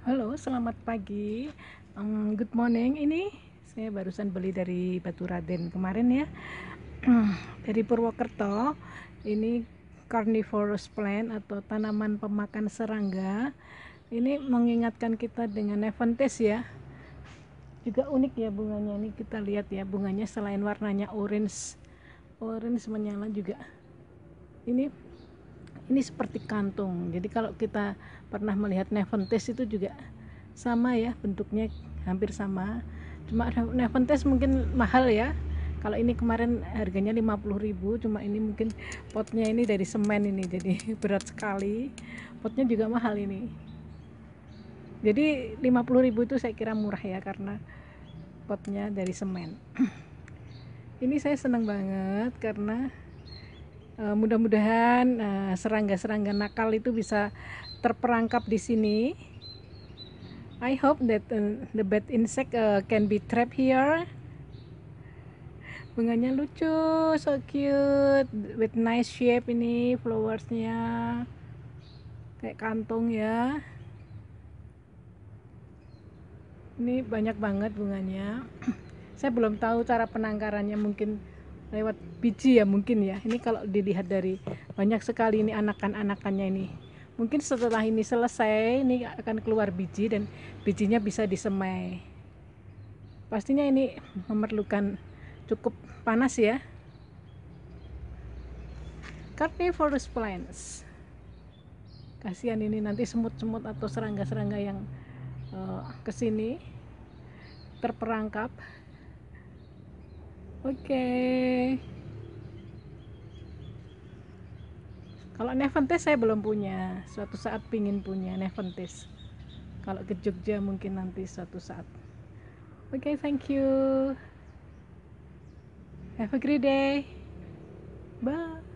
Halo, selamat pagi. Um, good morning. Ini saya barusan beli dari Batu Raden kemarin ya. dari Purwokerto. Ini carnivorous plant atau tanaman pemakan serangga. Ini mengingatkan kita dengan Nepenthes ya. Juga unik ya bunganya ini kita lihat ya bunganya selain warnanya orange, orange menyala juga. Ini ini seperti kantung jadi kalau kita pernah melihat Neventes itu juga sama ya bentuknya hampir sama cuma Neventes mungkin mahal ya kalau ini kemarin harganya 50.000 cuma ini mungkin potnya ini dari semen ini jadi berat sekali potnya juga mahal ini jadi 50.000 itu saya kira murah ya karena potnya dari semen ini saya senang banget karena uh, mudah-mudahan uh, serangga-serangga nakal itu bisa terperangkap di sini I hope that uh, the bad insect uh, can be trapped here bunganya lucu so cute with nice shape ini flowersnya kayak kantong ya ini banyak banget bunganya saya belum tahu cara penangkarannya mungkin lewat biji ya mungkin ya ini kalau dilihat dari banyak sekali ini anakan-anakannya ini mungkin setelah ini selesai ini akan keluar biji dan bijinya bisa disemai pastinya ini memerlukan cukup panas ya carnivorous plants kasihan ini nanti semut-semut atau serangga-serangga yang uh, kesini terperangkap okay. kalau Neventis saya belum punya suatu saat pingin punya Neventis kalau ke Jogja mungkin nanti suatu saat oke okay, thank you have a great day bye